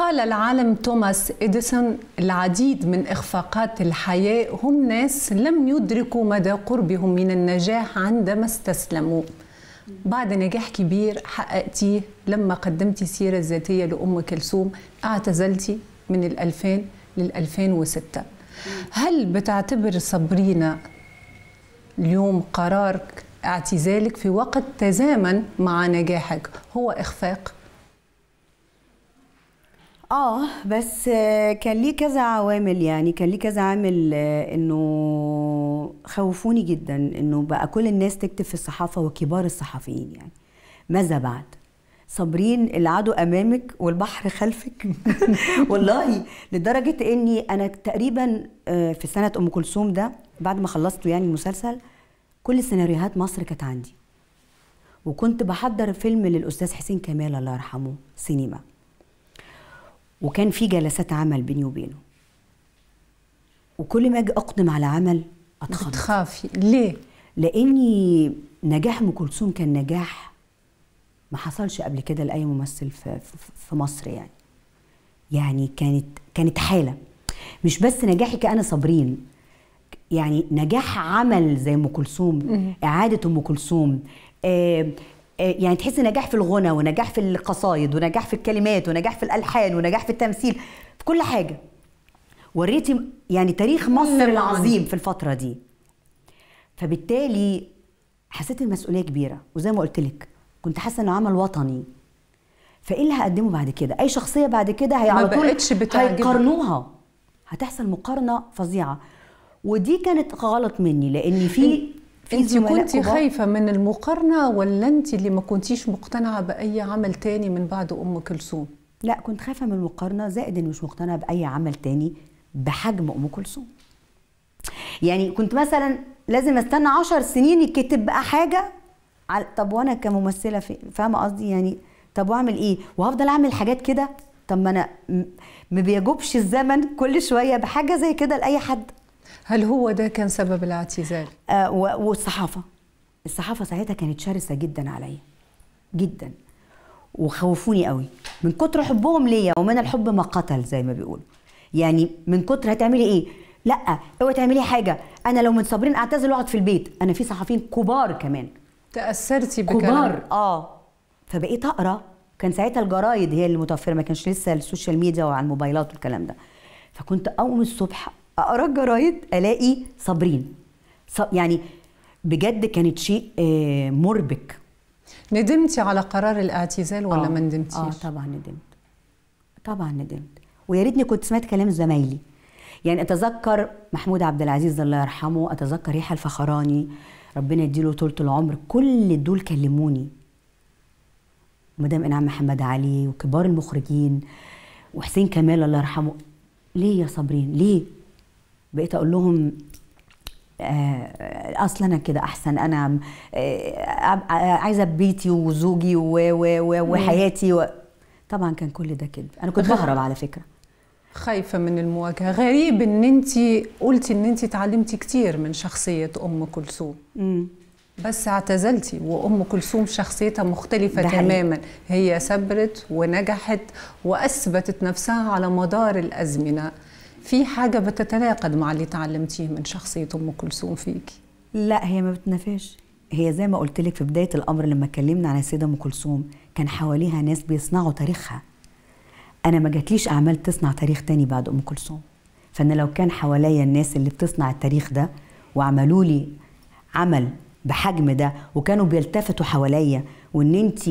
قال العالم توماس إديسون العديد من إخفاقات الحياة هم ناس لم يدركوا مدى قربهم من النجاح عندما استسلموا بعد نجاح كبير حققتيه لما قدمتي سيرة ذاتية لأم كلثوم اعتزلتي من الألفين للألفين وستة هل بتعتبر صبرينا اليوم قرارك اعتزالك في وقت تزامن مع نجاحك هو إخفاق؟ اه بس كان ليه كذا عوامل يعني كان ليه كذا عامل آه، انه خوفوني جدا انه بقى كل الناس تكتب في الصحافه وكبار الصحفيين يعني ماذا بعد صابرين العدو امامك والبحر خلفك والله لدرجه اني انا تقريبا آه، في سنه ام كلثوم ده بعد ما خلصته يعني المسلسل كل سيناريوهات مصر كانت عندي وكنت بحضر فيلم للاستاذ حسين كمال الله يرحمه سينما وكان في جلسات عمل بيني وبينه وكل ما اجي اقدم على عمل اتخاف بتخافي ليه لاني نجاح ام كلثوم كان نجاح ما حصلش قبل كده لاي ممثل في, في مصر يعني يعني كانت كانت حاله مش بس نجاحي كأنا صابرين يعني نجاح عمل زي ام كلثوم اعاده ام كلثوم آه، آه، يعني تحس نجاح في الغنى ونجاح في القصايد ونجاح في الكلمات ونجاح في الالحان ونجاح في التمثيل في كل حاجه وريتي يعني تاريخ مصر العظيم في الفتره دي فبالتالي حسيت المسؤوليه كبيره وزي ما قلت لك كنت حاسه انه عمل وطني فايه اللي هقدمه بعد كده اي شخصيه بعد كده هي على طول هيقارنوها هتحصل مقارنه فظيعه ودي كانت غلط مني لان في انت كنت خايفه من المقارنه ولا انت اللي ما كنتيش مقتنعه باي عمل تاني من بعد ام كلثوم لا كنت خايفه من المقارنه زائد اني مش مقتنعه باي عمل تاني بحجم ام كلثوم يعني كنت مثلا لازم استنى عشر سنين يتكتب بقى حاجه طب وانا كممثله فاهمه قصدي يعني طب واعمل ايه وهفضل اعمل حاجات كده طب ما انا ما بيجوبش الزمن كل شويه بحاجه زي كده لاي حد هل هو ده كان سبب الاعتزال؟ آه والصحافة الصحافة ساعتها كانت شرسة جدا عليا جدا وخوفوني قوي من كتر حبهم ليا ومن الحب ما قتل زي ما بيقولوا يعني من كتر هتعملي ايه لا اوعي تعملي حاجه انا لو من اعتزل واقعد في البيت انا في صحفيين كبار كمان تاثرتي بكلام كبار اه فبقيت اقرا كان ساعتها الجرايد هي اللي متوفره ما كانش لسه السوشيال ميديا وعلى الموبايلات والكلام ده فكنت اقوم الصبح اقرا الجرايد الاقي صابرين يعني بجد كانت شيء آه، مربك ندمتي على قرار الاعتزال ولا آه. ما ندمتيش؟ اه طبعا ندمت طبعا ندمت ويا ريتني كنت سمعت كلام زمايلي يعني اتذكر محمود عبد العزيز الله يرحمه اتذكر يحيى الفخراني ربنا يديله طولة العمر كل دول كلموني مدام انعام محمد علي وكبار المخرجين وحسين كمال الله يرحمه ليه يا صابرين ليه بقيت اقول لهم آه، اصل انا كده احسن انا آه، آه، عايزه بيتي وزوجي وحياتي و... طبعا كان كل ده كده انا كنت بهرب على فكره خايفه من المواجهه غريب ان انت قلتي ان انت اتعلمتي كتير من شخصيه ام كلثوم بس اعتزلتي وام كلثوم شخصيتها مختلفه تماما هي صبرت ونجحت واثبتت نفسها على مدار الازمنه في حاجه بتتناقض مع اللي تعلمتيه من شخصيه ام كلثوم فيكي لا هي ما بتنافاش هي زي ما قلت لك في بدايه الامر لما اتكلمنا عن السيده ام كلثوم كان حواليها ناس بيصنعوا تاريخها انا ما جاتليش اعمال تصنع تاريخ تاني بعد ام كلثوم فانا لو كان حواليا الناس اللي بتصنع التاريخ ده وعملوا لي عمل بحجم ده وكانوا بيلتفتوا حواليا وان انت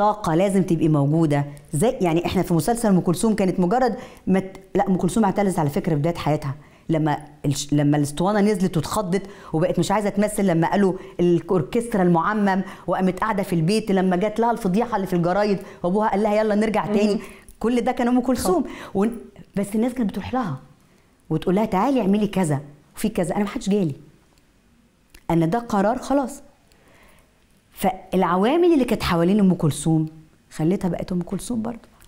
طاقه لازم تبقي موجوده زي يعني احنا في مسلسل ام كلثوم كانت مجرد مت... لا ام كلثوم اعتزلت على فكره بدايه حياتها لما الش... لما الاسطوانه نزلت واتخضت وبقت مش عايزه تمثل لما قالوا الاوركسترا المعمم وقامت قاعده في البيت لما جت لها الفضيحه اللي في الجرايد وابوها قال لها يلا نرجع تاني كل ده كان ام كلثوم و... بس الناس كانت بتروح لها وتقول لها تعالي اعملي كذا وفي كذا انا ما حدش جالي انا ده قرار خلاص فالعوامل اللي كانت حوالين ام كلثوم خلتها بقت ام كلثوم برضه